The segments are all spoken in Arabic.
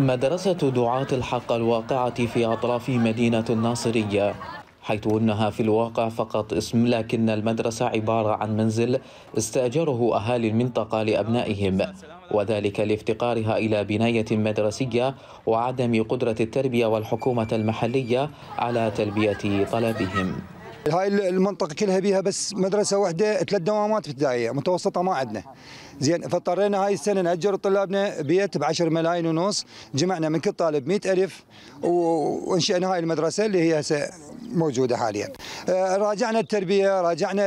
مدرسة دعاة الحق الواقعة في أطراف مدينة الناصرية حيث أنها في الواقع فقط اسم لكن المدرسة عبارة عن منزل استأجره أهالي المنطقة لأبنائهم وذلك لافتقارها إلى بناية مدرسية وعدم قدرة التربية والحكومة المحلية على تلبية طلبهم هاي المنطقه كلها بيها بس مدرسه واحده ثلاث دوامات ابتدائيه متوسطه ما عندنا زين فاضطرينا هاي السنه ناجر طلابنا بيت ب 10 ملايين ونص جمعنا من كل طالب 100 الف وانشئنا هاي المدرسه اللي هي هسه موجوده حاليا آه، راجعنا التربيه راجعنا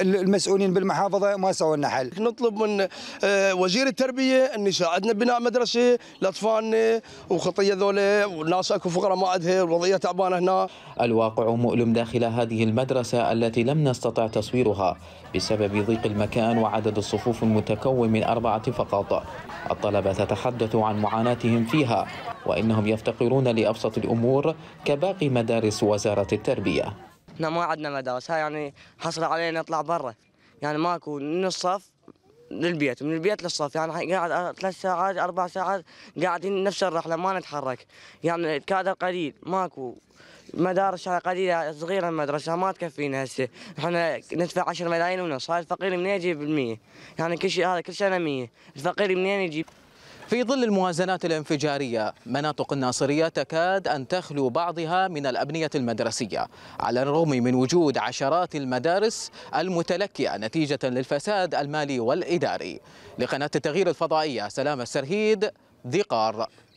المسؤولين بالمحافظه ما سووا لنا حل نطلب من آه، وزير التربيه ان يساعدنا بناء مدرسه لاطفالنا وخطيه ذولا والناس اكو فقراء ما عندها الوضعيه تعبانه هنا الواقع مؤلم داخل هذه المدرسه التي لم نستطع تصويرها بسبب ضيق المكان وعدد الصفوف المتكون من أربعة فقط الطلبة تتحدث عن معاناتهم فيها وإنهم يفتقرون لأبسط الأمور كباقي مدارس وزارة التعليم التربية احنا ما عندنا مدارس هاي يعني حصل علينا نطلع برا يعني ماكو من الصف للبيت من البيت للصف يعني قاعد ثلاث ساعات اربع ساعات قاعدين نفس الرحله ما نتحرك يعني الكادر قليل ماكو مدارس قليله صغيره المدرسه ما تكفينا هسه احنا ندفع 10 ملايين ونص هاي الفقير منين يجيب ال 100 يعني كل شيء هذا كل سنه 100 الفقير منين يجيب في ظل الموازنات الانفجارية مناطق الناصرية تكاد أن تخلو بعضها من الأبنية المدرسية على الرغم من وجود عشرات المدارس المتلكئة نتيجة للفساد المالي والإداري لقناة التغيير الفضائية سلام السرهيد ذقار